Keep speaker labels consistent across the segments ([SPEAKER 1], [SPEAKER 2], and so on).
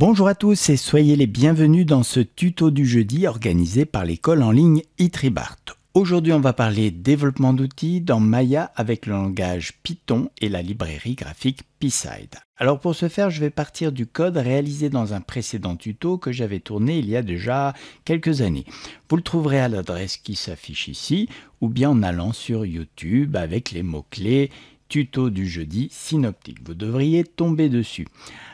[SPEAKER 1] Bonjour à tous et soyez les bienvenus dans ce tuto du jeudi organisé par l'école en ligne Itribart. Aujourd'hui, on va parler développement d'outils dans Maya avec le langage Python et la librairie graphique PySide. Alors pour ce faire, je vais partir du code réalisé dans un précédent tuto que j'avais tourné il y a déjà quelques années. Vous le trouverez à l'adresse qui s'affiche ici ou bien en allant sur YouTube avec les mots-clés tuto du jeudi synoptique. Vous devriez tomber dessus.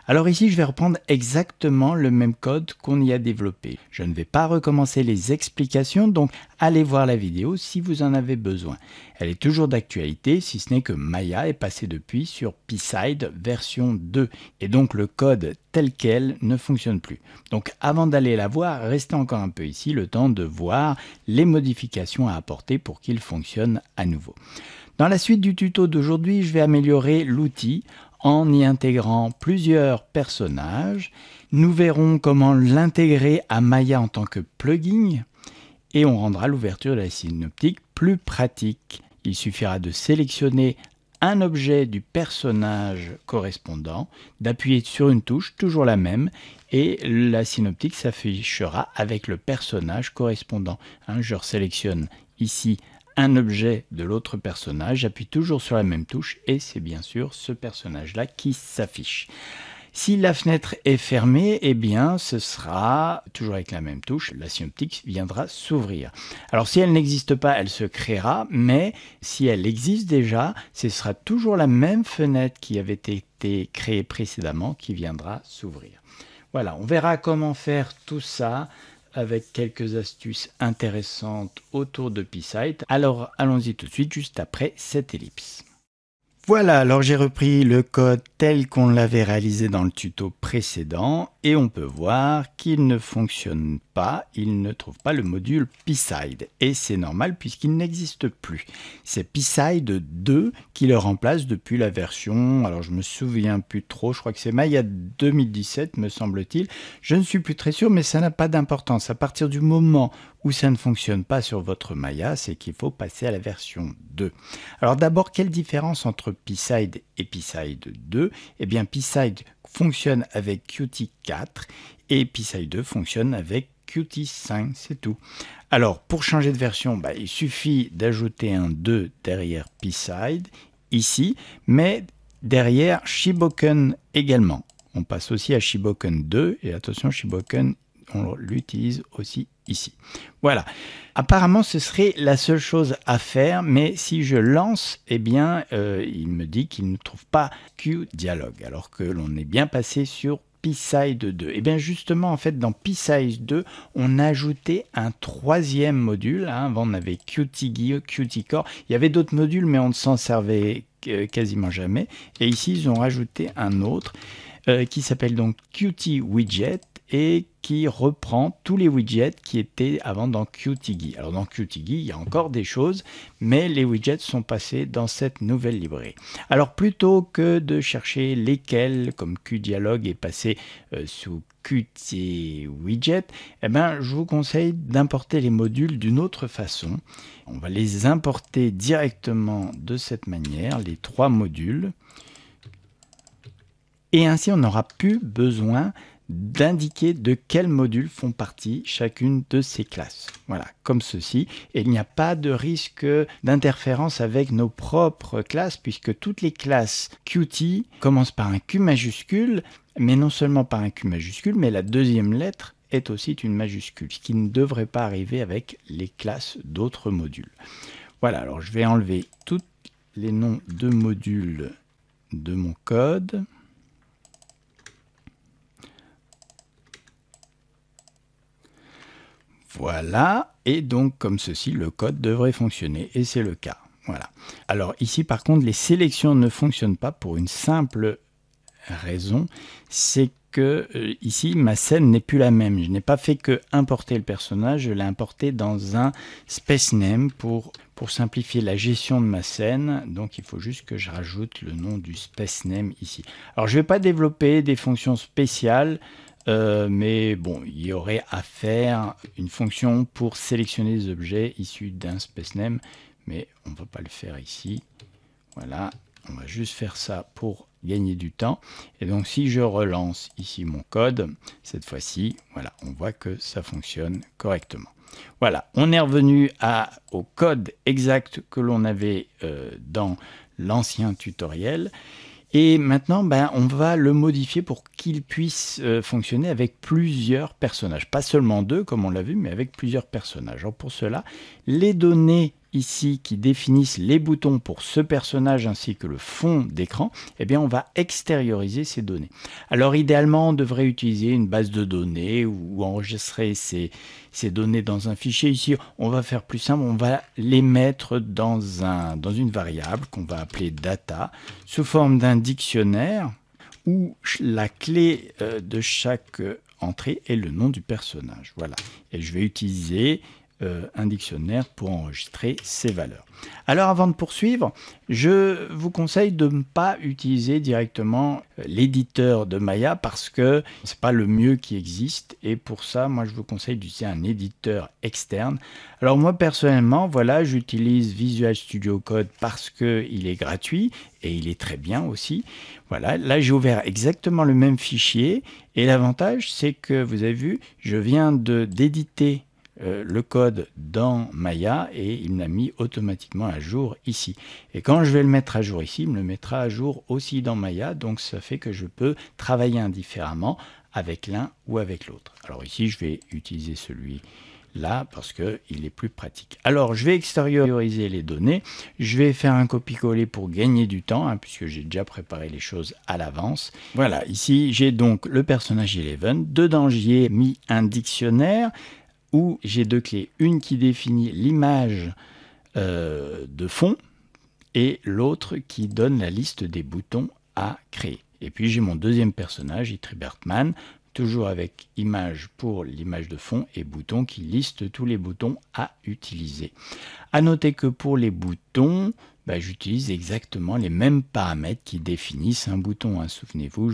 [SPEAKER 1] Alors ici, je vais reprendre exactement le même code qu'on y a développé. Je ne vais pas recommencer les explications, donc allez voir la vidéo si vous en avez besoin. Elle est toujours d'actualité, si ce n'est que Maya est passé depuis sur P-Side version 2, et donc le code tel quel ne fonctionne plus. Donc avant d'aller la voir, restez encore un peu ici, le temps de voir les modifications à apporter pour qu'il fonctionne à nouveau. Dans la suite du tuto d'aujourd'hui, je vais améliorer l'outil en y intégrant plusieurs personnages. Nous verrons comment l'intégrer à Maya en tant que plugin et on rendra l'ouverture de la synoptique plus pratique. Il suffira de sélectionner un objet du personnage correspondant, d'appuyer sur une touche, toujours la même, et la synoptique s'affichera avec le personnage correspondant. Hein, je sélectionne ici un objet de l'autre personnage, appuie toujours sur la même touche et c'est bien sûr ce personnage-là qui s'affiche. Si la fenêtre est fermée, eh bien, ce sera toujours avec la même touche, la synoptique viendra s'ouvrir. Alors, si elle n'existe pas, elle se créera, mais si elle existe déjà, ce sera toujours la même fenêtre qui avait été créée précédemment qui viendra s'ouvrir. Voilà, on verra comment faire tout ça avec quelques astuces intéressantes autour de P-Sight. Alors allons-y tout de suite juste après cette ellipse. Voilà, alors j'ai repris le code tel qu'on l'avait réalisé dans le tuto précédent et on peut voir qu'il ne fonctionne pas, il ne trouve pas le module PSide et c'est normal puisqu'il n'existe plus. C'est PSide 2 qui le remplace depuis la version, alors je me souviens plus trop, je crois que c'est Maya 2017 me semble-t-il, je ne suis plus très sûr mais ça n'a pas d'importance. À partir du moment ça ne fonctionne pas sur votre Maya, c'est qu'il faut passer à la version 2. Alors d'abord, quelle différence entre side et side 2 Eh bien, side fonctionne avec Qt 4 et p-side 2 fonctionne avec Qt 5, c'est tout. Alors, pour changer de version, bah, il suffit d'ajouter un 2 derrière side ici, mais derrière Shiboken également. On passe aussi à Shiboken 2, et attention, Shiboken on l'utilise aussi ici. Voilà. Apparemment, ce serait la seule chose à faire, mais si je lance, eh bien, euh, il me dit qu'il ne trouve pas Q dialogue, alors que l'on est bien passé sur p 2. Et bien justement, en fait, dans p 2, on ajouté un troisième module. Hein. Avant, on avait Qt, QtCore. Il y avait d'autres modules, mais on ne s'en servait euh, quasiment jamais. Et ici, ils ont rajouté un autre euh, qui s'appelle donc QtWidget. Widget et qui reprend tous les widgets qui étaient avant dans QtGui. Alors dans QtGui, il y a encore des choses, mais les widgets sont passés dans cette nouvelle librairie. Alors plutôt que de chercher lesquels, comme Qdialog est passé euh, sous QtWidget, eh ben, je vous conseille d'importer les modules d'une autre façon. On va les importer directement de cette manière, les trois modules. Et ainsi, on n'aura plus besoin d'indiquer de quels modules font partie chacune de ces classes. Voilà, comme ceci. Et il n'y a pas de risque d'interférence avec nos propres classes, puisque toutes les classes Qt commencent par un Q majuscule, mais non seulement par un Q majuscule, mais la deuxième lettre est aussi une majuscule, ce qui ne devrait pas arriver avec les classes d'autres modules. Voilà, alors je vais enlever tous les noms de modules de mon code. Voilà, et donc comme ceci, le code devrait fonctionner, et c'est le cas. Voilà. Alors ici par contre, les sélections ne fonctionnent pas pour une simple raison, c'est que euh, ici ma scène n'est plus la même. Je n'ai pas fait que importer le personnage, je l'ai importé dans un space name pour, pour simplifier la gestion de ma scène. Donc il faut juste que je rajoute le nom du space name ici. Alors je ne vais pas développer des fonctions spéciales. Euh, mais bon, il y aurait à faire une fonction pour sélectionner des objets issus d'un space name, mais on ne va pas le faire ici. Voilà, on va juste faire ça pour gagner du temps. Et donc si je relance ici mon code, cette fois-ci, voilà, on voit que ça fonctionne correctement. Voilà, on est revenu à, au code exact que l'on avait euh, dans l'ancien tutoriel. Et maintenant, ben, on va le modifier pour qu'il puisse euh, fonctionner avec plusieurs personnages. Pas seulement deux, comme on l'a vu, mais avec plusieurs personnages. Alors pour cela, les données ici qui définissent les boutons pour ce personnage ainsi que le fond d'écran, eh bien on va extérioriser ces données. Alors idéalement, on devrait utiliser une base de données ou, enregistrer ces, données dans un fichier. Ici, on va faire plus simple, on va les mettre dans, un, dans une variable qu'on va appeler data sous forme d'un dictionnaire où la clé euh, de chaque euh, entrée est le nom du personnage. Voilà. Et je vais utiliser euh, un dictionnaire pour enregistrer ces valeurs. Alors avant de poursuivre, je vous conseille de ne pas utiliser directement euh, l'éditeur de Maya parce que c'est pas le mieux qui existe et pour ça, moi je vous conseille d'utiliser un éditeur externe. Alors moi personnellement, voilà, j'utilise Visual Studio Code parce que il est gratuit et il est très bien aussi. Voilà, là j'ai ouvert exactement le même fichier et l'avantage c'est que vous avez vu, je viens de d'éditer euh, le code dans Maya et il m'a mis automatiquement à jour ici. Et quand je vais le mettre à jour ici, il me le mettra à jour aussi dans Maya, donc ça fait que je peux travailler indifféremment avec l'un ou avec l'autre. Alors ici, je vais utiliser celui là parce qu'il est plus pratique. Alors je vais extérioriser les données, je vais faire un copier-coller pour gagner du temps hein, puisque j'ai déjà préparé les choses à l'avance. Voilà, ici j'ai donc le personnage Eleven, dedans j'y ai mis un dictionnaire, où j'ai deux clés. Une qui définit l'image euh, de fond et l'autre qui donne la liste des boutons à créer. Et puis j'ai mon deuxième personnage, Itri Bertman, toujours avec image pour l'image de fond et bouton qui liste tous les boutons à utiliser. À noter que pour les boutons, bah, j'utilise exactement les mêmes paramètres qui définissent un bouton. Hein. Souvenez-vous,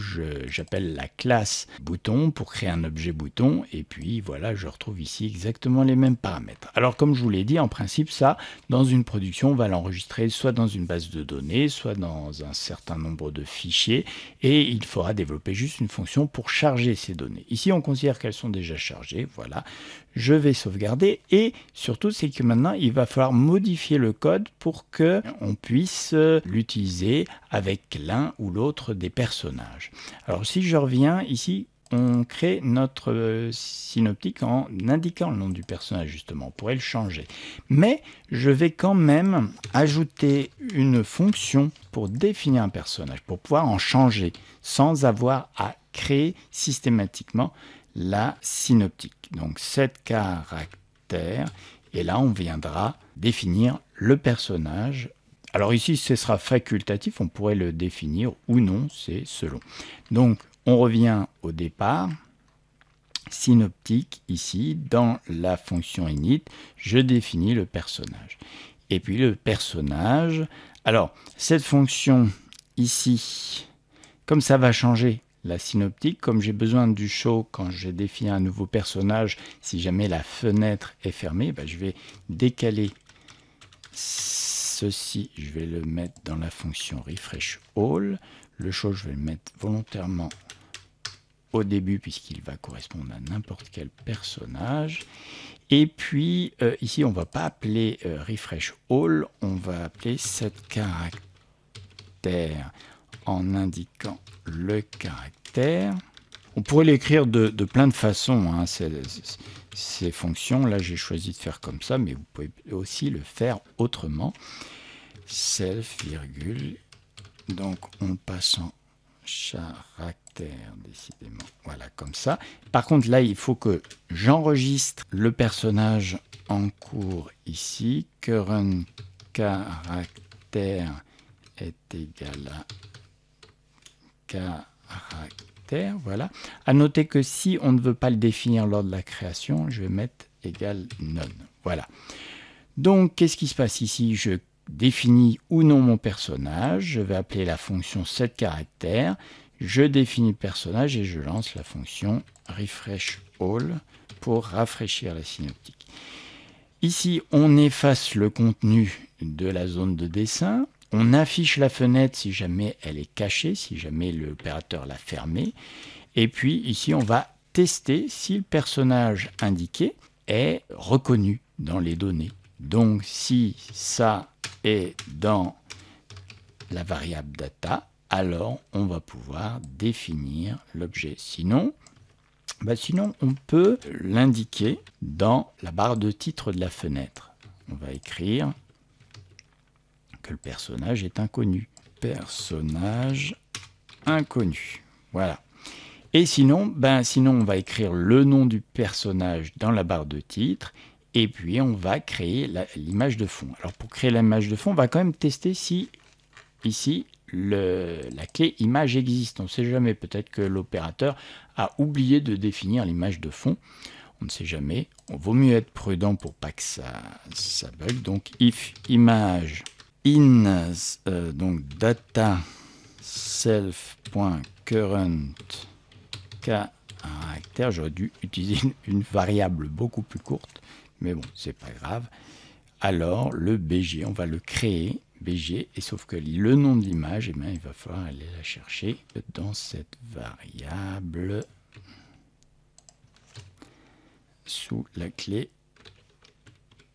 [SPEAKER 1] j'appelle la classe bouton pour créer un objet bouton, et puis voilà, je retrouve ici exactement les mêmes paramètres. Alors comme je vous l'ai dit, en principe, ça, dans une production, on va l'enregistrer soit dans une base de données, soit dans un certain nombre de fichiers, et il faudra développer juste une fonction pour charger ces données. Ici, on considère qu'elles sont déjà chargées, voilà je vais sauvegarder et surtout c'est que maintenant il va falloir modifier le code pour que on puisse euh, l'utiliser avec l'un ou l'autre des personnages. Alors si je reviens ici on crée notre euh, synoptique en indiquant le nom du personnage justement, on pourrait le changer. Mais je vais quand même ajouter une fonction pour définir un personnage, pour pouvoir en changer sans avoir à créer systématiquement la synoptique. Donc sept caractères. Et là, on viendra définir le personnage. Alors ici, ce sera facultatif, on pourrait le définir ou non, c'est selon. Donc, on revient au départ. Synoptique, ici, dans la fonction init, je définis le personnage. Et puis le personnage, alors, cette fonction ici, comme ça va changer la synoptique, comme j'ai besoin du show quand je défini un nouveau personnage, si jamais la fenêtre est fermée, ben, je vais décaler ceci, je vais le mettre dans la fonction refresh all. Le show, je vais le mettre volontairement au début puisqu'il va correspondre à n'importe quel personnage. Et puis euh, ici, on ne va pas appeler euh, refresh all, on va appeler cette caractère en indiquant le caractère. On pourrait l'écrire de, plein de façons, hein, ces, fonctions. Là, j'ai choisi de faire comme ça, mais vous pouvez aussi le faire autrement. Self, virgule. Donc, on passe en caractère, décidément. Voilà, comme ça. Par contre, là, il faut que j'enregistre le personnage en cours ici. Current caractère est égal à caractère. Voilà. À noter que si on ne veut pas le définir lors de la création, je vais mettre égal none. Voilà. Donc, qu'est-ce qui se passe ici Je définis ou non mon personnage. Je vais appeler la fonction set Je définis le personnage et je lance la fonction refresh all pour rafraîchir la synoptique. Ici, on efface le contenu de la zone de dessin. On affiche la fenêtre si jamais elle est cachée, si jamais l'opérateur l'a fermée. Et puis ici, on va tester si le personnage indiqué est reconnu dans les données. Donc si ça est dans la variable data, alors on va pouvoir définir l'objet. Sinon, bah, sinon, on peut l'indiquer dans la barre de titre de la fenêtre. On va écrire que le personnage est inconnu. Personnage inconnu. Voilà. Et sinon, ben sinon on va écrire le nom du personnage dans la barre de titre et puis on va créer l'image de fond. Alors pour créer l'image de fond, on va quand même tester si ici la clé image existe. On ne sait jamais, peut-être que l'opérateur a oublié de définir l'image de fond. On ne sait jamais. On vaut mieux être prudent pour pas que ça, ça bug. Donc if image in euh, donc data self.current caractère, j'aurais dû utiliser une variable beaucoup plus courte, mais bon, c'est pas grave. Alors le BG, on va le créer, BG, et sauf que le nom de l'image, et eh il va falloir aller la chercher dans cette variable sous la clé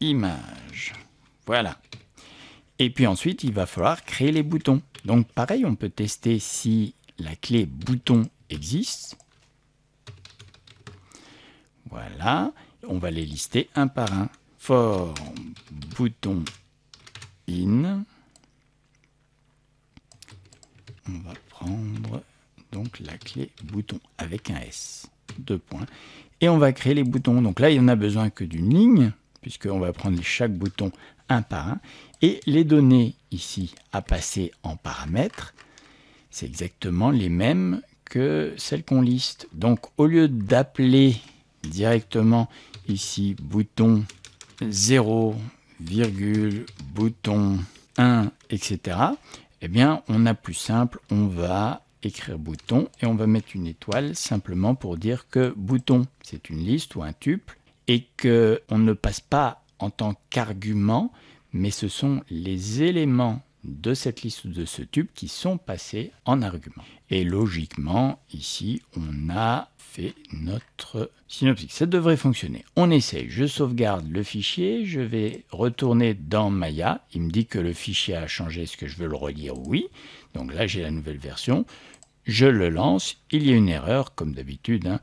[SPEAKER 1] image. Voilà, et puis ensuite, il va falloir créer les boutons. Donc pareil, on peut tester si la clé bouton existe. Voilà, on va les lister un par un. For bouton in. On va prendre donc la clé bouton avec un S. Deux points. Et on va créer les boutons. Donc là, il n'y en a besoin que d'une ligne, puisqu'on va prendre chaque bouton un par un. Et les données ici à passer en paramètres, c'est exactement les mêmes que celles qu'on liste. Donc au lieu d'appeler directement ici bouton 0, virgule, bouton 1, etc., eh bien on a plus simple, on va écrire bouton et on va mettre une étoile simplement pour dire que bouton c'est une liste ou un tuple et que on ne passe pas en tant qu'argument, mais ce sont les éléments de cette liste ou de ce tube qui sont passés en argument. Et logiquement, ici, on a fait notre synopsis. Ça devrait fonctionner. On essaye. Je sauvegarde le fichier. Je vais retourner dans Maya. Il me dit que le fichier a changé. Est-ce que je veux le relire Oui. Donc là, j'ai la nouvelle version. Je le lance. Il y a une erreur, comme d'habitude. Hein.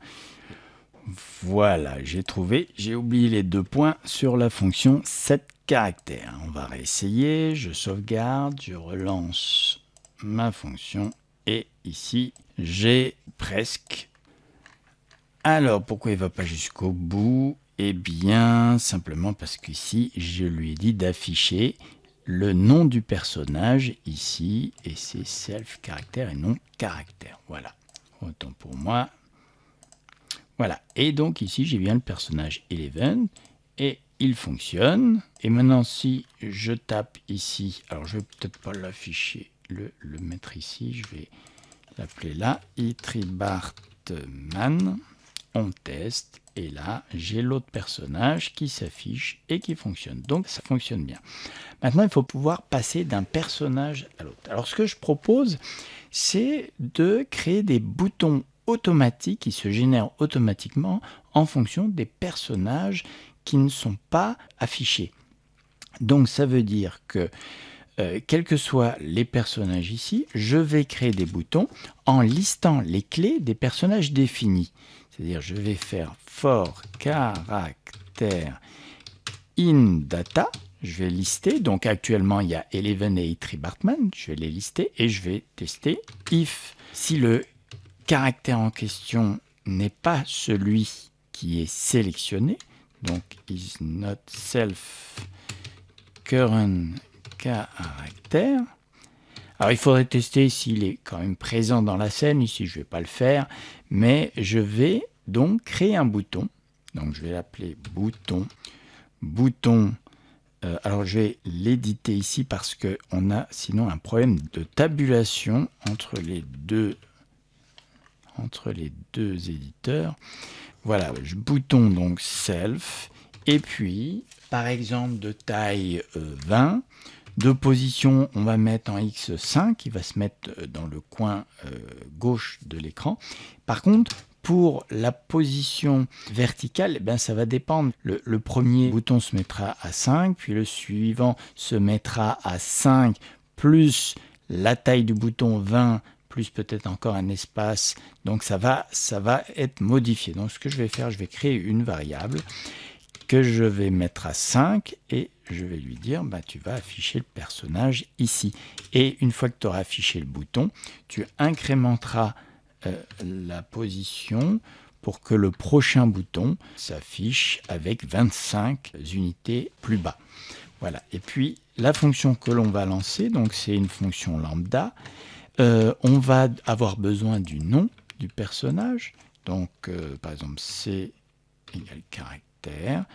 [SPEAKER 1] Voilà, j'ai trouvé, j'ai oublié les deux points sur la fonction 7 caractères. On va réessayer, je sauvegarde, je relance ma fonction et ici j'ai presque. Alors pourquoi il ne va pas jusqu'au bout Eh bien simplement parce qu'ici je lui ai dit d'afficher le nom du personnage ici et c'est self caractère et non caractère. Voilà. Autant pour moi, voilà. Et donc ici, j'ai bien le personnage Eleven et il fonctionne. Et maintenant, si je tape ici, alors je vais peut-être pas l'afficher, le, mettre ici, je vais l'appeler là, Itribartman. On teste et là, j'ai l'autre personnage qui s'affiche et qui fonctionne. Donc, ça fonctionne bien. Maintenant, il faut pouvoir passer d'un personnage à l'autre. Alors, ce que je propose, c'est de créer des boutons automatique qui se génère automatiquement en fonction des personnages qui ne sont pas affichés. Donc ça veut dire que euh, quels que soient les personnages ici, je vais créer des boutons en listant les clés des personnages définis. C'est-à-dire je vais faire for caractère in data, je vais lister, donc actuellement il y a Eleven et Itri Bartman, je vais les lister et je vais tester if. Si le caractère en question n'est pas celui qui est sélectionné, donc is not self current character. Alors il faudrait tester s'il est quand même présent dans la scène, ici je ne vais pas le faire, mais je vais donc créer un bouton. Donc je vais l'appeler bouton. Bouton. Euh, alors je vais l'éditer ici parce qu'on a sinon un problème de tabulation entre les deux entre les deux éditeurs. Voilà, je bouton donc self. Et puis, par exemple, de taille 20, euh, de position, on va mettre en X5, il va se mettre euh, dans le coin euh, gauche de l'écran. Par contre, pour la position verticale, eh ça va dépendre. Le, le, premier bouton se mettra à 5, puis le suivant se mettra à 5, plus la taille du bouton 20 plus peut-être encore un espace. Donc ça va, ça va être modifié. Donc ce que je vais faire, je vais créer une variable que je vais mettre à 5 et je vais lui dire bah, tu vas afficher le personnage ici. Et une fois que tu auras affiché le bouton, tu incrémenteras euh, la position pour que le prochain bouton s'affiche avec 25 unités plus bas. Voilà. Et puis la fonction que l'on va lancer, donc c'est une fonction lambda euh, on va avoir besoin du nom du personnage. Donc, euh, par exemple, C égale caractère,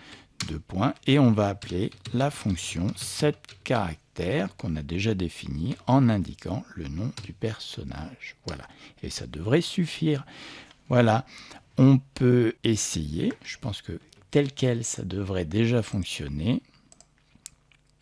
[SPEAKER 1] deux points, et on va appeler la fonction set caractère qu'on a déjà définie en indiquant le nom du personnage. Voilà, et ça devrait suffire. Voilà, on peut essayer, je pense que tel quel ça devrait déjà fonctionner.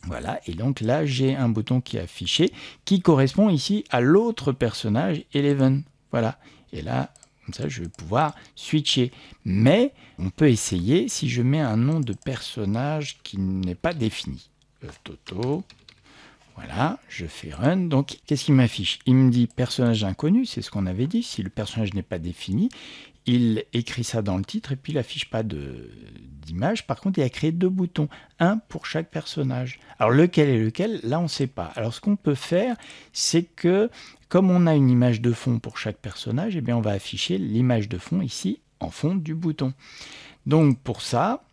[SPEAKER 1] Voilà, et donc là j'ai un bouton qui est affiché qui correspond ici à l'autre personnage Eleven. Voilà, et là comme ça je vais pouvoir switcher. Mais on peut essayer si je mets un nom de personnage qui n'est pas défini. Euh, Toto, voilà, je fais run. Donc, qu'est-ce qu'il m'affiche Il me dit personnage inconnu, c'est ce qu'on avait dit. Si le personnage n'est pas défini, il écrit ça dans le titre et puis il n'affiche pas d'image. Par contre, il a créé deux boutons, un pour chaque personnage. Alors lequel est lequel Là, on ne sait pas. Alors ce qu'on peut faire, c'est que comme on a une image de fond pour chaque personnage, eh bien, on va afficher l'image de fond ici en fond du bouton. Donc pour ça,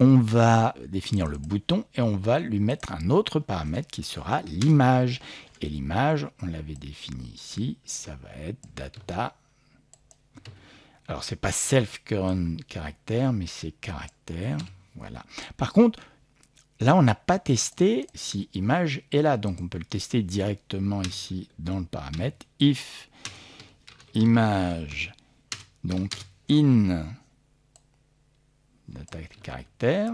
[SPEAKER 1] on va définir le bouton et on va lui mettre un autre paramètre qui sera l'image. Et l'image, on l'avait défini ici, ça va être data alors, c'est pas self-current caractère, mais c'est caractère. Voilà. Par contre, là, on n'a pas testé si image est là. Donc, on peut le tester directement ici dans le paramètre. If image, donc in data caractère.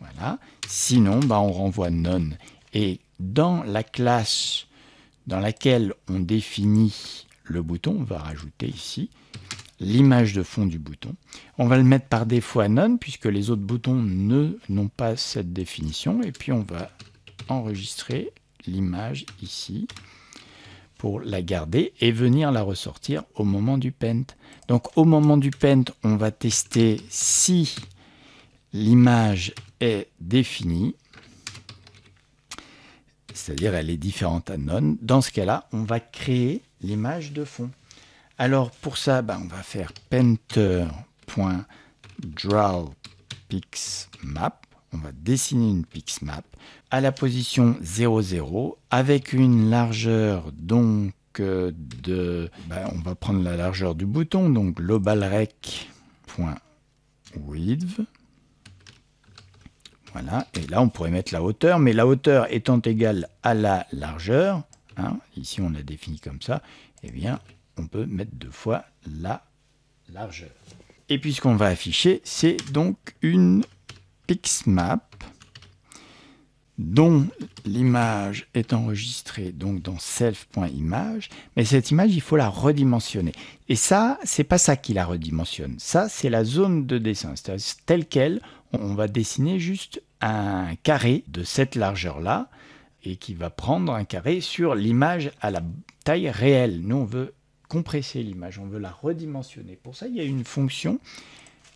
[SPEAKER 1] Voilà. Sinon, bah, on renvoie non. Et dans la classe dans laquelle on définit le bouton, on va rajouter ici l'image de fond du bouton. On va le mettre par défaut à none puisque les autres boutons ne n'ont pas cette définition. Et puis on va enregistrer l'image ici pour la garder et venir la ressortir au moment du paint. Donc au moment du paint, on va tester si l'image est définie, c'est-à-dire elle est différente à none. Dans ce cas-là, on va créer l'image de fond. Alors pour ça, ben, on va faire painter.drawPixMap. On va dessiner une pixmap à la position 00 avec une largeur donc de... Ben, on va prendre la largeur du bouton, donc globalrec.width. Voilà, et là on pourrait mettre la hauteur, mais la hauteur étant égale à la largeur, hein, ici on l'a défini comme ça, Et eh bien on peut mettre deux fois la largeur. Et puis ce qu'on va afficher, c'est donc une Pixmap dont l'image est enregistrée donc dans self.image, mais cette image, il faut la redimensionner. Et ça, c'est pas ça qui la redimensionne. Ça, c'est la zone de dessin. C'est-à-dire, Telle qu'elle, on va dessiner juste un carré de cette largeur-là et qui va prendre un carré sur l'image à la taille réelle. Nous, on veut compresser l'image, on veut la redimensionner. Pour ça, il y a une fonction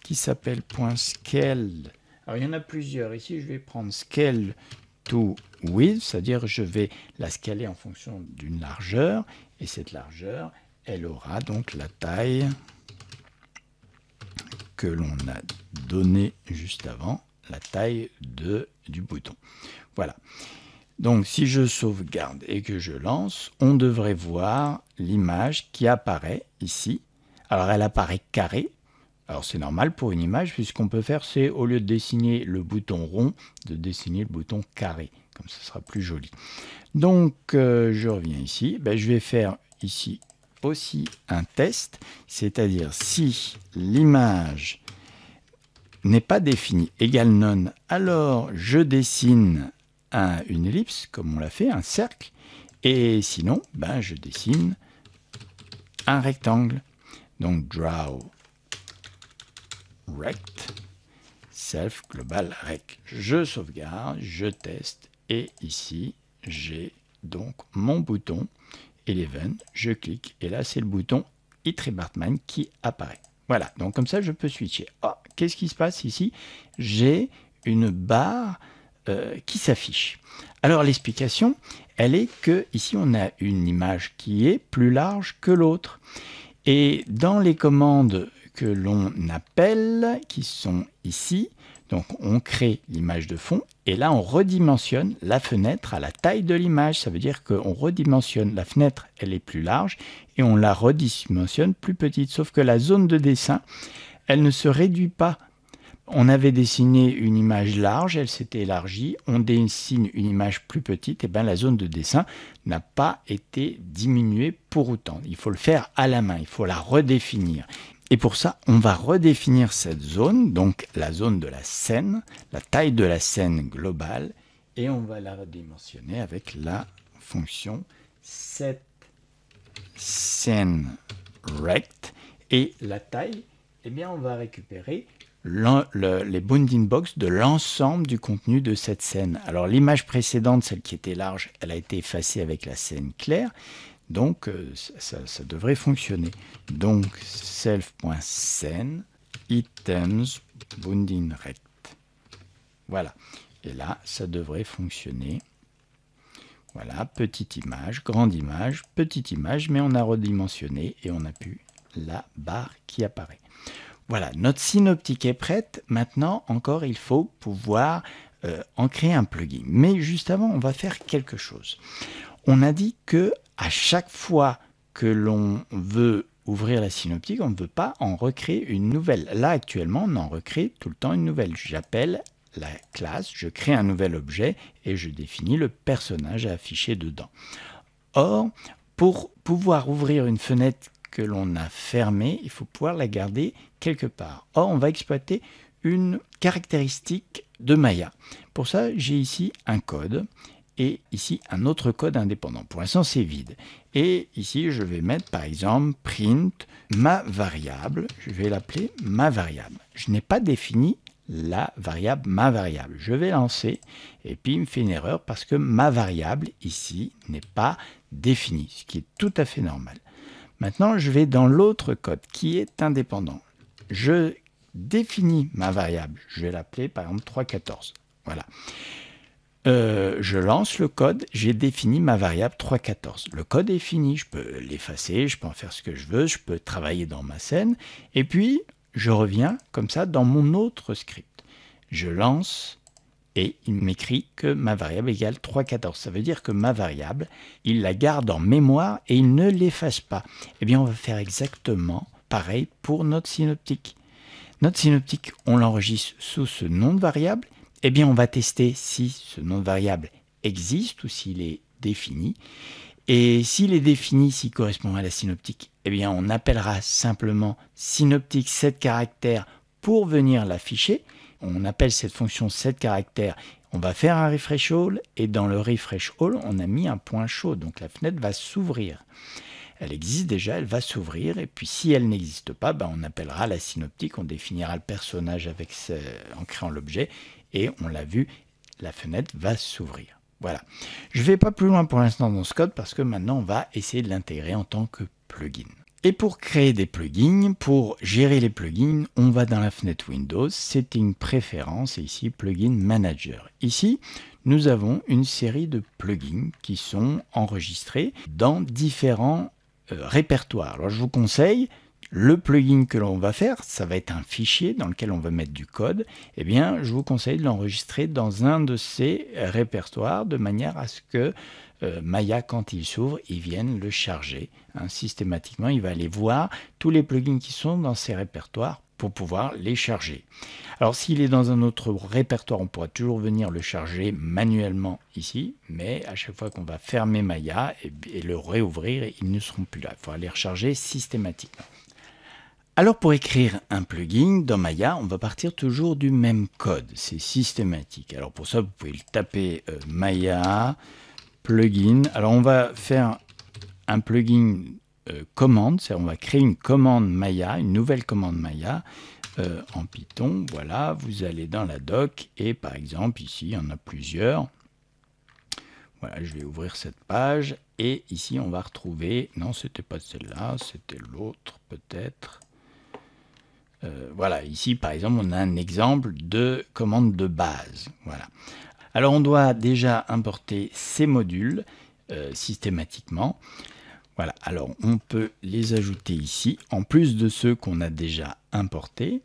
[SPEAKER 1] qui s'appelle .scale. Alors, il y en a plusieurs. Ici, je vais prendre scale to width, c'est-à-dire je vais la scaler en fonction d'une largeur, et cette largeur, elle aura donc la taille que l'on a donnée juste avant, la taille de, du bouton. Voilà. Donc si je sauvegarde et que je lance, on devrait voir l'image qui apparaît ici. Alors elle apparaît carrée. Alors c'est normal pour une image, puisqu'on peut faire, c'est au lieu de dessiner le bouton rond, de dessiner le bouton carré. Comme ce sera plus joli. Donc euh, je reviens ici. Ben, je vais faire ici aussi un test, c'est-à-dire si l'image n'est pas définie, égale none, alors je dessine une ellipse, comme on l'a fait, un cercle, et sinon, ben, je dessine un rectangle. Donc draw rect, self global rect. Je sauvegarde, je teste, et ici, j'ai donc mon bouton Eleven, je clique, et là, c'est le bouton Itri Bartman qui apparaît. Voilà, donc comme ça, je peux switcher. Oh, qu'est-ce qui se passe ici J'ai une barre euh, qui s'affiche. Alors l'explication, elle est que ici on a une image qui est plus large que l'autre. Et dans les commandes que l'on appelle, qui sont ici, donc on crée l'image de fond et là on redimensionne la fenêtre à la taille de l'image. Ça veut dire qu'on redimensionne la fenêtre, elle est plus large et on la redimensionne plus petite. Sauf que la zone de dessin, elle ne se réduit pas on avait dessiné une image large, elle s'était élargie. On dessine une image plus petite, et bien la zone de dessin n'a pas été diminuée pour autant. Il faut le faire à la main, il faut la redéfinir. Et pour ça, on va redéfinir cette zone, donc la zone de la scène, la taille de la scène globale, et on va la redimensionner avec la fonction set scène rect. Et la taille, eh bien, on va récupérer les bounding box de l'ensemble du contenu de cette scène. Alors l'image précédente, celle qui était large, elle a été effacée avec la scène claire, donc euh, ça, devrait fonctionner. Donc self.scène items bounding rect. Voilà. Et là, ça devrait fonctionner. Voilà, petite image, grande image, petite image, mais on a redimensionné et on a pu la barre qui apparaît. Voilà, notre synoptique est prête. Maintenant, encore, il faut pouvoir euh, en créer un plugin. Mais juste avant, on va faire quelque chose. On a dit que à chaque fois que l'on veut ouvrir la synoptique, on ne veut pas en recréer une nouvelle. Là, actuellement, on en recrée tout le temps une nouvelle. J'appelle la classe, je crée un nouvel objet et je définis le personnage à afficher dedans. Or, pour pouvoir ouvrir une fenêtre que l'on a fermé, il faut pouvoir la garder quelque part. Or, on va exploiter une caractéristique de Maya. Pour ça, j'ai ici un code et ici un autre code indépendant. Pour l'instant, c'est vide. Et ici, je vais mettre par exemple print ma variable. Je vais l'appeler ma variable. Je n'ai pas défini la variable ma variable. Je vais lancer et puis il me fait une erreur parce que ma variable ici n'est pas définie, ce qui est tout à fait normal. Maintenant, je vais dans l'autre code qui est indépendant. Je définis ma variable. Je vais l'appeler par exemple 314. Voilà. Euh, je lance le code, j'ai défini ma variable 314. Le code est fini, je peux l'effacer, je peux en faire ce que je veux, je peux travailler dans ma scène. Et puis, je reviens comme ça dans mon autre script. Je lance et il m'écrit que ma variable égale 3,14. Ça veut dire que ma variable, il la garde en mémoire et il ne l'efface pas. Eh bien, on va faire exactement pareil pour notre synoptique. Notre synoptique, on l'enregistre sous ce nom de variable. Eh bien, on va tester si ce nom de variable existe ou s'il est défini. Et s'il est défini, s'il correspond à la synoptique, eh bien, on appellera simplement synoptique 7 caractères pour venir l'afficher on appelle cette fonction set caractères. On va faire un refresh all et dans le refresh all, on a mis un point chaud, donc la fenêtre va s'ouvrir. Elle existe déjà, elle va s'ouvrir et puis si elle n'existe pas, ben, on appellera la synoptique, on définira le personnage avec en créant l'objet et on l'a vu, la fenêtre va s'ouvrir. Voilà. Je ne vais pas plus loin pour l'instant dans ce code parce que maintenant on va essayer de l'intégrer en tant que plugin. Et pour créer des plugins, pour gérer les plugins, on va dans la fenêtre Windows, Settings Préférences et ici Plugin Manager. Ici, nous avons une série de plugins qui sont enregistrés dans différents euh, répertoires. Alors je vous conseille le plugin que l'on va faire, ça va être un fichier dans lequel on va mettre du code, Et eh bien, je vous conseille de l'enregistrer dans un de ces répertoires de manière à ce que euh, Maya, quand il s'ouvre, ils viennent le charger. Hein, systématiquement, il va aller voir tous les plugins qui sont dans ses répertoires pour pouvoir les charger. Alors s'il est dans un autre répertoire, on pourra toujours venir le charger manuellement ici, mais à chaque fois qu'on va fermer Maya et, le réouvrir, ils ne seront plus là. Il faudra les recharger systématiquement. Alors pour écrire un plugin dans Maya, on va partir toujours du même code, c'est systématique. Alors pour ça, vous pouvez le taper euh, Maya plugin. Alors on va faire un plugin euh, commande, c'est-à-dire on va créer une commande Maya, une nouvelle commande Maya euh, en Python. Voilà, vous allez dans la doc et par exemple ici il y en a plusieurs. Voilà, je vais ouvrir cette page et ici on va retrouver, non c'était pas celle-là, c'était l'autre peut-être. Euh, voilà, ici par exemple on a un exemple de commande de base. Voilà. Alors on doit déjà importer ces modules euh, systématiquement. Voilà, alors on peut les ajouter ici, en plus de ceux qu'on a déjà importés.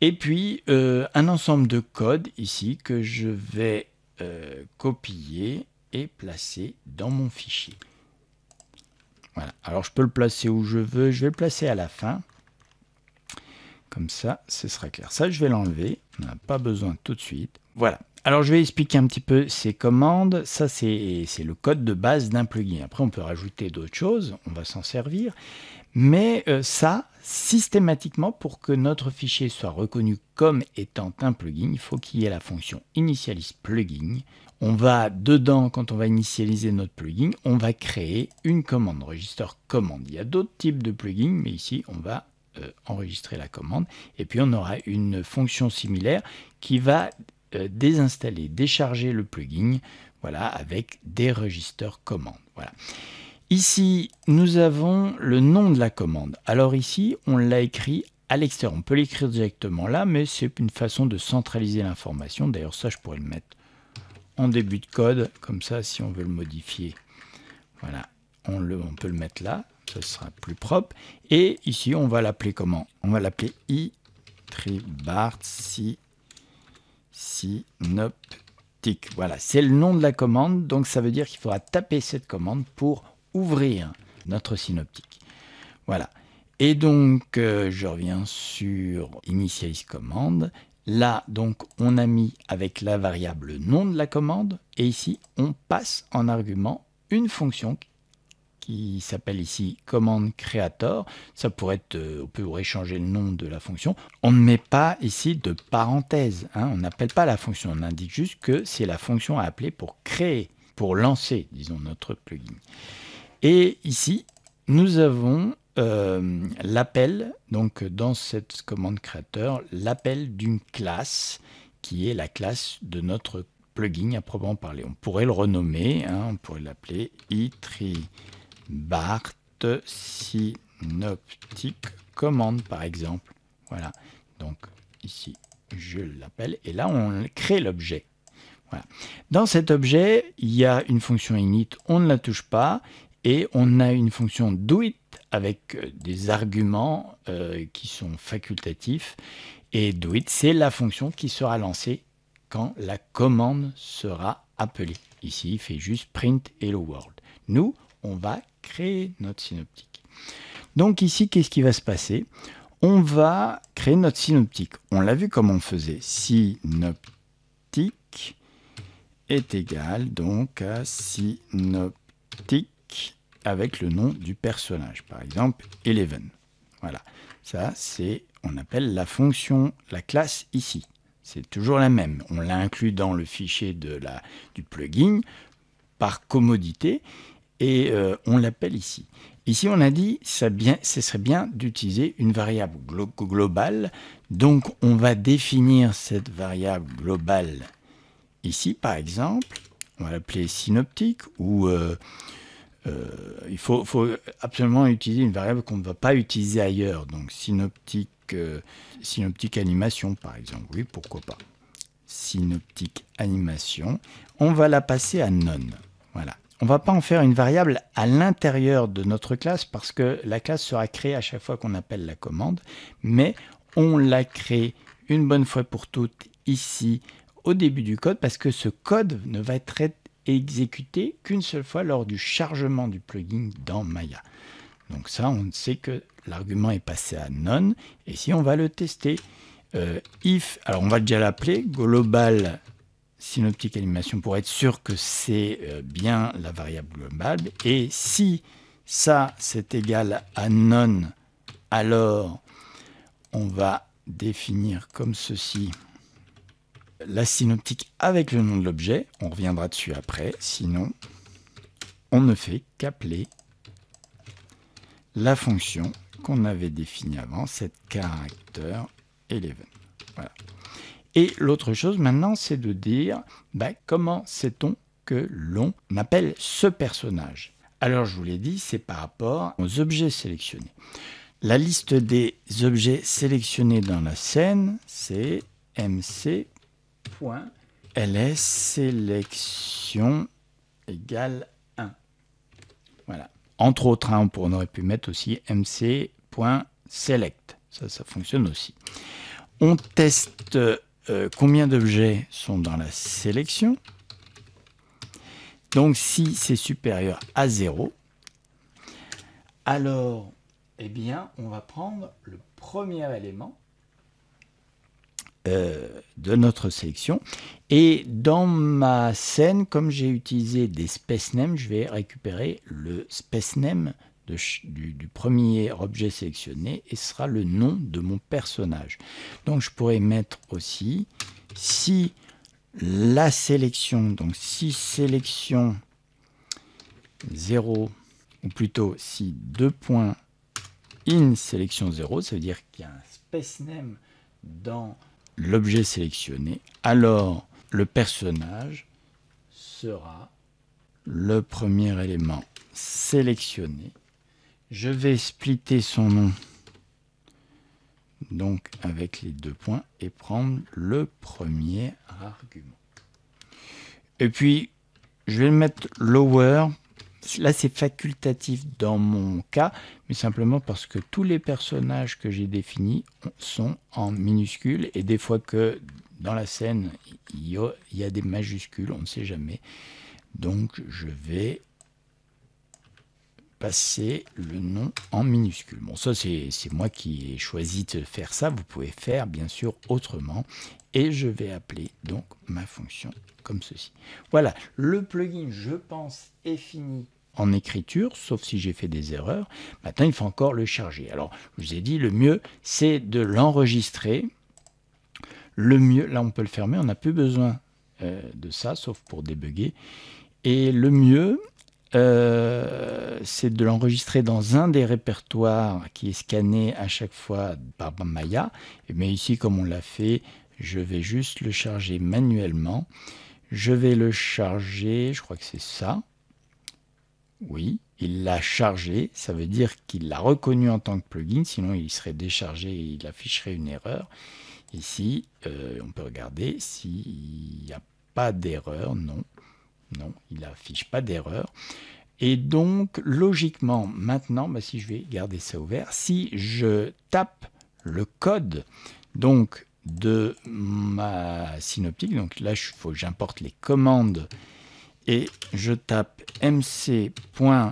[SPEAKER 1] Et puis euh, un ensemble de codes ici que je vais euh, copier et placer dans mon fichier. Voilà, alors je peux le placer où je veux, je vais le placer à la fin. Comme ça, ce sera clair. Ça, je vais l'enlever, on n'a pas besoin tout de suite. Voilà, alors je vais expliquer un petit peu ces commandes. Ça c'est le code de base d'un plugin. Après on peut rajouter d'autres choses, on va s'en servir. Mais euh, ça, systématiquement, pour que notre fichier soit reconnu comme étant un plugin, il faut qu'il y ait la fonction initialise plugin. On va dedans, quand on va initialiser notre plugin, on va créer une commande, register command. Il y a d'autres types de plugins, mais ici on va euh, enregistrer la commande. Et puis on aura une fonction similaire qui va euh, désinstaller, décharger le plugin, voilà, avec des registres commandes. Voilà. Ici, nous avons le nom de la commande. Alors ici, on l'a écrit à l'extérieur. On peut l'écrire directement là, mais c'est une façon de centraliser l'information. D'ailleurs, ça, je pourrais le mettre en début de code, comme ça, si on veut le modifier. Voilà, on, le, on peut le mettre là, ce sera plus propre. Et ici, on va l'appeler comment On va l'appeler i synoptique. Voilà, c'est le nom de la commande, donc ça veut dire qu'il faudra taper cette commande pour ouvrir notre synoptique. Voilà. Et donc, euh, je reviens sur initialise commande. Là, donc, on a mis avec la variable nom de la commande, et ici, on passe en argument une fonction qui s'appelle ici command creator. Ça pourrait être, euh, on pourrait changer le nom de la fonction. On ne met pas ici de parenthèse, hein. on n'appelle pas la fonction, on indique juste que c'est la fonction à appeler pour créer, pour lancer, disons, notre plugin. Et ici, nous avons euh, l'appel, donc dans cette commande créateur, l'appel d'une classe qui est la classe de notre plugin à proprement parler. On pourrait le renommer, hein. on pourrait l'appeler itri Bart synoptique commande, par exemple. Voilà. Donc, ici, je l'appelle. Et là, on crée l'objet. Dans cet objet, il y a une fonction init, on ne la touche pas, et on a une fonction do it avec euh, des arguments euh, qui sont facultatifs. Et do it c'est la fonction qui sera lancée quand la commande sera appelée. Ici, il fait juste print hello world. Nous, on va créer notre synoptique. Donc ici, qu'est-ce qui va se passer On va créer notre synoptique. On l'a vu comment on faisait. Synoptique est égal donc à synoptique avec le nom du personnage. Par exemple, Eleven. Voilà. Ça, c'est, on appelle la fonction, la classe ici. C'est toujours la même. On l'a inclus dans le fichier de la, du plugin par commodité et euh, on l'appelle ici. Ici, on a dit, ça bien, ce serait bien d'utiliser une variable globale. Donc, on va définir cette variable globale ici, par exemple. On va l'appeler synoptique ou euh, euh, il faut, absolument utiliser une variable qu'on ne va pas utiliser ailleurs. Donc, synoptique, synoptique animation, par exemple. Oui, pourquoi pas. Synoptique animation. On va la passer à none. Voilà on va pas en faire une variable à l'intérieur de notre classe parce que la classe sera créée à chaque fois qu'on appelle la commande, mais on la crée une bonne fois pour toutes ici au début du code parce que ce code ne va être exécuté qu'une seule fois lors du chargement du plugin dans Maya. Donc ça, on sait que l'argument est passé à none et si on va le tester, euh, if, alors on va déjà l'appeler global synoptique animation pour être sûr que c'est euh, bien la variable globale. Et si ça, c'est égal à none, alors on va définir comme ceci la synoptique avec le nom de l'objet. On reviendra dessus après, sinon on ne fait qu'appeler la fonction qu'on avait définie avant, cette caractère 11. Voilà. Et l'autre chose maintenant, c'est de dire bah, comment sait-on que l'on appelle ce personnage Alors je vous l'ai dit, c'est par rapport aux objets sélectionnés. La liste des objets sélectionnés dans la scène, c'est mc.ls sélection égale 1. Voilà. Entre autres, hein, on aurait pu mettre aussi mc.select. Ça, ça fonctionne aussi. On teste euh, combien d'objets sont dans la sélection. Donc si c'est supérieur à 0, alors eh bien, on va prendre le premier élément euh, de notre sélection. Et dans ma scène, comme j'ai utilisé des space names, je vais récupérer le space name du, premier objet sélectionné et sera le nom de mon personnage. Donc je pourrais mettre aussi si la sélection, donc si sélection 0, ou plutôt si 2 points in sélection 0, ça veut dire qu'il y a un space name dans l'objet sélectionné, alors le personnage sera le premier élément sélectionné je vais splitter son nom donc avec les deux points et prendre le premier argument. Et puis, je vais mettre lower. Là, c'est facultatif dans mon cas, mais simplement parce que tous les personnages que j'ai définis sont en minuscules et des fois que dans la scène, il il y a des majuscules, on ne sait jamais. Donc, je vais passer le nom en minuscule. Bon, ça, c'est moi qui ai choisi de faire ça. Vous pouvez faire, bien sûr, autrement. Et je vais appeler donc ma fonction comme ceci. Voilà, le plugin, je pense, est fini en écriture, sauf si j'ai fait des erreurs. Maintenant, il faut encore le charger. Alors, je vous ai dit, le mieux, c'est de l'enregistrer. Le mieux, là, on peut le fermer, on n'a plus besoin euh, de ça, sauf pour débugger. Et le mieux, euh, c'est de l'enregistrer dans un des répertoires qui est scanné à chaque fois par Maya. Mais ici, comme on l'a fait, je vais juste le charger manuellement. Je vais le charger, je crois que c'est ça. Oui, il l'a chargé, ça veut dire qu'il l'a reconnu en tant que plugin, sinon il serait déchargé et il afficherait une erreur. Ici, euh, on peut regarder s'il n'y a pas d'erreur, non. Non, il n'affiche pas d'erreur. Et donc, logiquement, maintenant, bah, si je vais garder ça ouvert, si je tape le code donc de ma synoptique, donc là, il faut j'importe les commandes et je tape mc.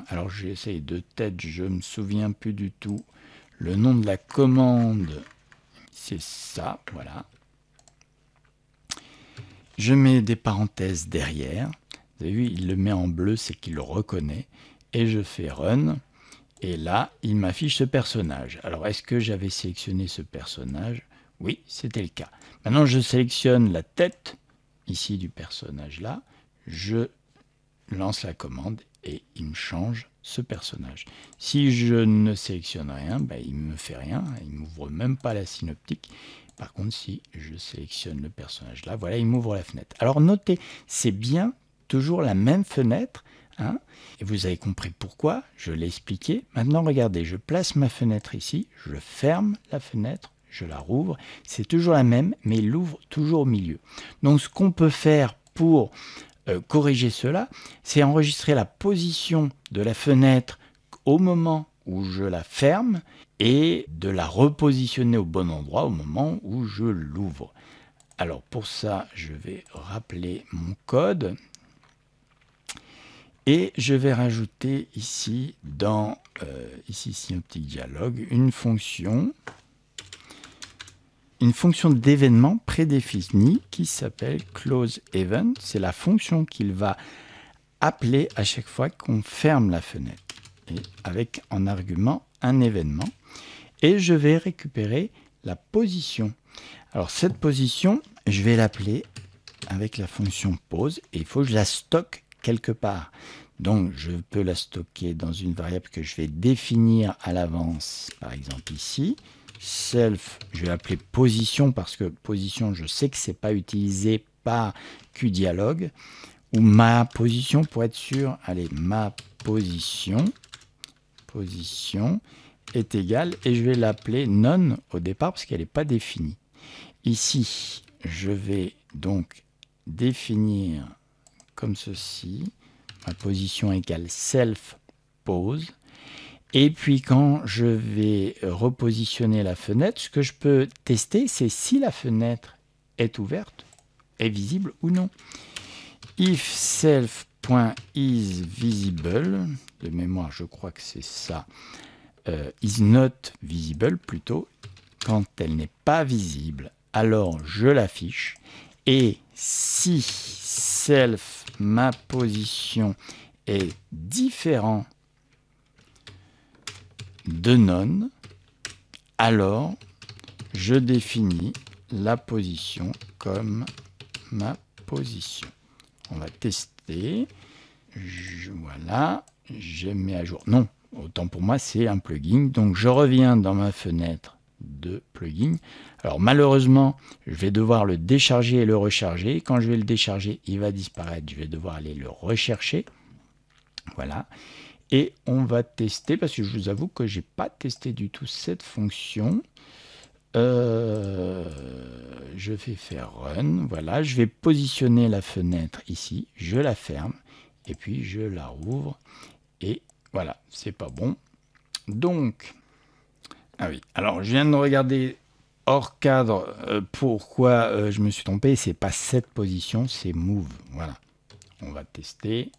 [SPEAKER 1] Alors, essayé de tête, je ne me souviens plus du tout. Le nom de la commande, c'est ça, voilà. Je mets des parenthèses derrière. Vous avez vu, il le met en bleu, c'est qu'il le reconnaît. Et je fais Run. Et là, il m'affiche ce personnage. Alors, est-ce que j'avais sélectionné ce personnage Oui, c'était le cas. Maintenant, je sélectionne la tête, ici, du personnage là. Je lance la commande et il me change ce personnage. Si je ne sélectionne rien, ben, il ne me fait rien. Il ne m'ouvre même pas la synoptique. Par contre, si je sélectionne le personnage là, voilà, il m'ouvre la fenêtre. Alors, notez, c'est bien toujours la même fenêtre. Hein et vous avez compris pourquoi, je l'ai expliqué. Maintenant, regardez, je place ma fenêtre ici, je ferme la fenêtre, je la rouvre. C'est toujours la même, mais l'ouvre toujours au milieu. Donc ce qu'on peut faire pour euh, corriger cela, c'est enregistrer la position de la fenêtre au moment où je la ferme et de la repositionner au bon endroit au moment où je l'ouvre. Alors pour ça, je vais rappeler mon code. Et je vais rajouter ici, dans euh, ici, ici, un petit dialogue, une fonction, une fonction d'événement prédéfinie qui s'appelle closeEvent. C'est la fonction qu'il va appeler à chaque fois qu'on ferme la fenêtre, et avec en argument un événement. Et je vais récupérer la position. Alors cette position, je vais l'appeler avec la fonction pause et il faut que je la stocke quelque part. Donc je peux la stocker dans une variable que je vais définir à l'avance, par exemple ici. Self, je vais l'appeler position parce que position, je sais que ce n'est pas utilisé par QDialog, Ou ma position pour être sûr. Allez, ma position, position est égale et je vais l'appeler none au départ parce qu'elle n'est pas définie. Ici, je vais donc définir comme ceci. Ma position égale self pose. Et puis quand je vais repositionner la fenêtre, ce que je peux tester, c'est si la fenêtre est ouverte, est visible ou non. If self.isVisible, visible, de mémoire je crois que c'est ça, euh, is not visible plutôt, quand elle n'est pas visible, alors je l'affiche. Et si self, ma position, est différent de none, alors je définis la position comme ma position. On va tester. voilà, j'ai mets à jour. Non, autant pour moi, c'est un plugin. Donc je reviens dans ma fenêtre de plugin. Alors malheureusement, je vais devoir le décharger et le recharger. Quand je vais le décharger, il va disparaître. Je vais devoir aller le rechercher. Voilà. Et on va tester, parce que je vous avoue que j'ai pas testé du tout cette fonction. Euh, je vais faire run, voilà, je vais positionner la fenêtre ici, je la ferme, et puis je la rouvre, et voilà, c'est pas bon. Donc, ah oui. Alors, je viens de regarder hors cadre euh, pourquoi euh, je me suis trompé. C'est pas cette position, c'est move. Voilà. On va tester.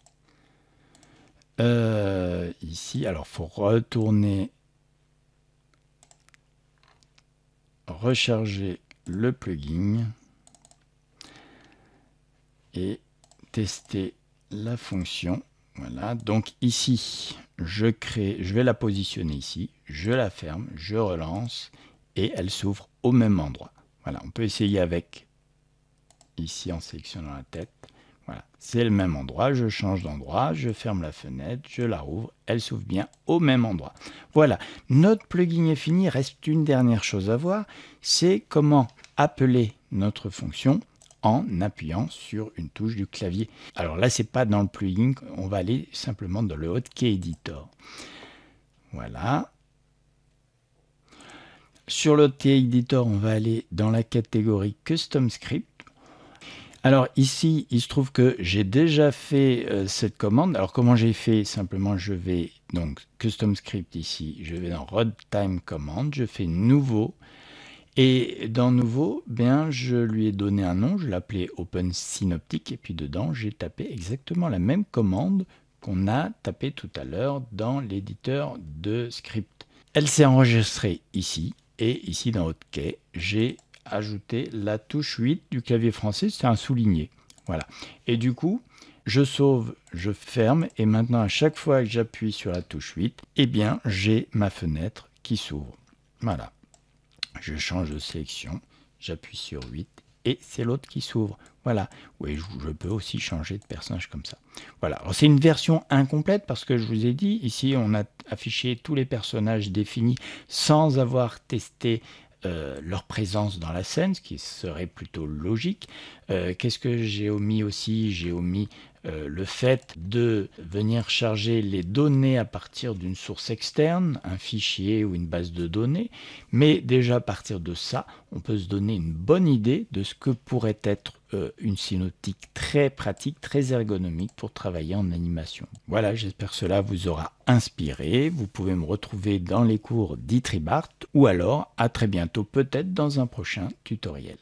[SPEAKER 1] Euh, ici, alors, faut retourner. Recharger le plugin. Et tester la fonction. Voilà. Donc ici, je crée, je vais la positionner ici je la ferme, je relance et elle s'ouvre au même endroit. Voilà, on peut essayer avec ici en sélectionnant la tête. Voilà, c'est le même endroit, je change d'endroit, je ferme la fenêtre, je la rouvre, elle s'ouvre bien au même endroit. Voilà, notre plugin est fini, reste une dernière chose à voir, c'est comment appeler notre fonction en appuyant sur une touche du clavier. Alors là, n'est pas dans le plugin, on va aller simplement dans le Hotkey Editor. Voilà, sur l'OT Editor, on va aller dans la catégorie Custom Script. Alors ici, il se trouve que j'ai déjà fait euh, cette commande. Alors comment j'ai fait Simplement, je vais donc Custom Script ici, je vais dans Time Command, je fais Nouveau. Et dans Nouveau, bien, je lui ai donné un nom, je l'appelais Open Synoptic, et puis dedans, j'ai tapé exactement la même commande qu'on a tapée tout à l'heure dans l'éditeur de script. Elle s'est enregistrée ici, et ici, dans quai, j'ai ajouté la touche 8 du clavier français, c'est un souligné. Voilà. Et du coup, je sauve, je ferme, et maintenant à chaque fois que j'appuie sur la touche 8, eh bien j'ai ma fenêtre qui s'ouvre. Voilà. Je change de sélection, j'appuie sur 8, et c'est l'autre qui s'ouvre. Voilà. Oui, je, peux aussi changer de personnage comme ça. Voilà. C'est une version incomplète parce que je vous ai dit, ici, on a affiché tous les personnages définis sans avoir testé euh, leur présence dans la scène, ce qui serait plutôt logique. Euh, qu'est-ce que j'ai omis aussi J'ai omis euh, le fait de venir charger les données à partir d'une source externe, un fichier ou une base de données. Mais déjà à partir de ça, on peut se donner une bonne idée de ce que pourrait être euh, une synoptique très pratique, très ergonomique pour travailler en animation. Voilà, j'espère cela vous aura inspiré. Vous pouvez me retrouver dans les cours d'Itribart ou alors à très bientôt peut-être dans un prochain tutoriel.